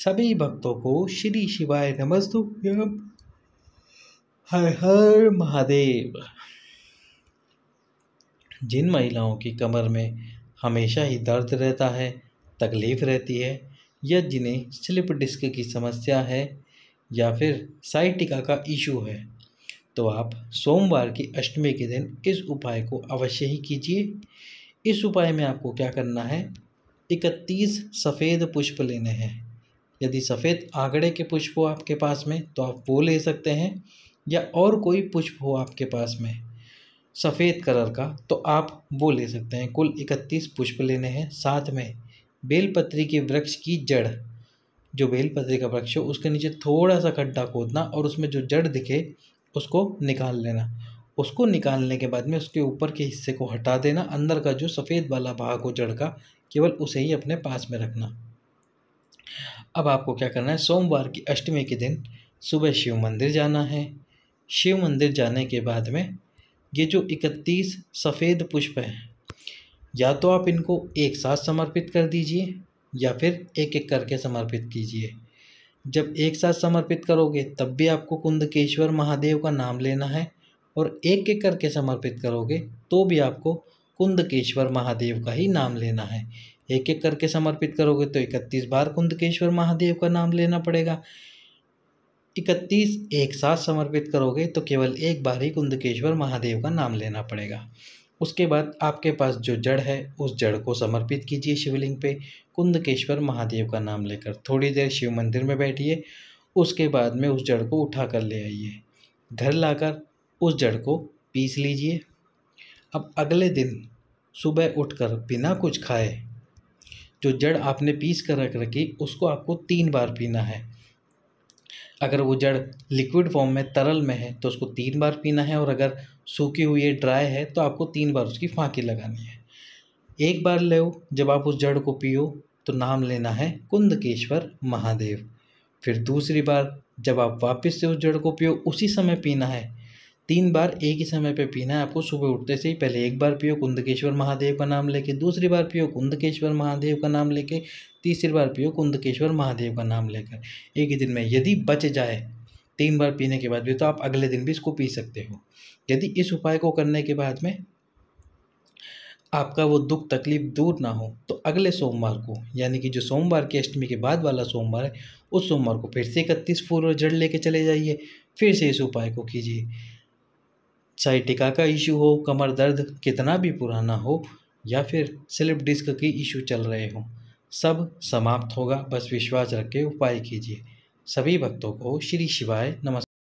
सभी भक्तों को श्री शिवाय नमस्तु हर हर महादेव जिन महिलाओं की कमर में हमेशा ही दर्द रहता है तकलीफ़ रहती है या जिन्हें स्लिप डिस्क की समस्या है या फिर साइटिका का इशू है तो आप सोमवार की अष्टमी के दिन इस उपाय को अवश्य ही कीजिए इस उपाय में आपको क्या करना है इकतीस सफ़ेद पुष्प लेने हैं यदि सफ़ेद आंकड़े के पुष्प हो आपके पास में तो आप वो ले सकते हैं या और कोई पुष्प हो आपके पास में सफ़ेद कलर का तो आप वो ले सकते हैं कुल इकतीस पुष्प लेने हैं साथ में बेलपत्री के वृक्ष की जड़ जो बेलपत्री का वृक्ष हो उसके नीचे थोड़ा सा खड्डा खोदना और उसमें जो जड़ दिखे उसको निकाल लेना उसको निकालने के बाद में उसके ऊपर के हिस्से को हटा देना अंदर का जो सफ़ेद वाला भाग हो जड़ का केवल उसे ही अपने पास में रखना अब आपको क्या करना है सोमवार की अष्टमी के दिन सुबह शिव मंदिर जाना है शिव मंदिर जाने के बाद में ये जो इकतीस सफ़ेद पुष्प हैं या तो आप इनको एक साथ समर्पित कर दीजिए या फिर एक एक करके समर्पित कीजिए जब एक साथ समर्पित करोगे तब भी आपको कुंदकेश्वर महादेव का नाम लेना है और एक एक करके समर्पित करोगे तो भी आपको कुंदकेश्वर महादेव का ही नाम लेना है एक एक करके समर्पित करोगे तो इकतीस बार कुंदकेश्वर महादेव का नाम लेना पड़ेगा इकतीस एक साथ समर्पित करोगे तो केवल एक बार ही कुंदकेश्वर महादेव का नाम लेना पड़ेगा उसके बाद आपके पास जो जड़ है उस जड़ को समर्पित कीजिए शिवलिंग पे कुंदकेश्वर महादेव का नाम लेकर थोड़ी देर शिव मंदिर में बैठिए उसके बाद में उस जड़ को उठा कर ले आइए घर लाकर उस जड़ को पीस लीजिए अब अगले दिन सुबह उठकर बिना कुछ खाए जो जड़ आपने पीस कर रख रखी उसको आपको तीन बार पीना है अगर वो जड़ लिक्विड फॉर्म में तरल में है तो उसको तीन बार पीना है और अगर सूखी हुई है ड्राई है तो आपको तीन बार उसकी फांकी लगानी है एक बार लो जब आप उस जड़ को पियो तो नाम लेना है कुंदकेश्वर महादेव फिर दूसरी बार जब आप वापस से उस जड़ को पियो उसी समय पीना है तीन बार एक ही समय पे पीना है आपको सुबह उठते से ही पहले एक बार पियो कुंदकेश्वर महादेव का नाम लेके दूसरी बार पियो कुंदकेश्वर महादेव का नाम लेके तीसरी बार पियो कुंदकेश्वर महादेव का नाम लेकर एक ही दिन में यदि बच जाए तीन बार पीने के बाद भी तो आप अगले दिन भी इसको पी सकते हो यदि इस उपाय को करने के बाद में आपका वो दुख तकलीफ दूर ना हो तो अगले सोमवार को यानी कि जो सोमवार की अष्टमी के बाद वाला सोमवार है उस सोमवार को फिर से इकतीस फूल और जड़ लेके चले जाइए फिर से इस उपाय को कीजिए चाहे टिका का इशू हो कमर दर्द कितना भी पुराना हो या फिर स्लिप डिस्क की इशू चल रहे हों सब समाप्त होगा बस विश्वास रख के उपाय कीजिए सभी भक्तों को श्री शिवाय नमस्कार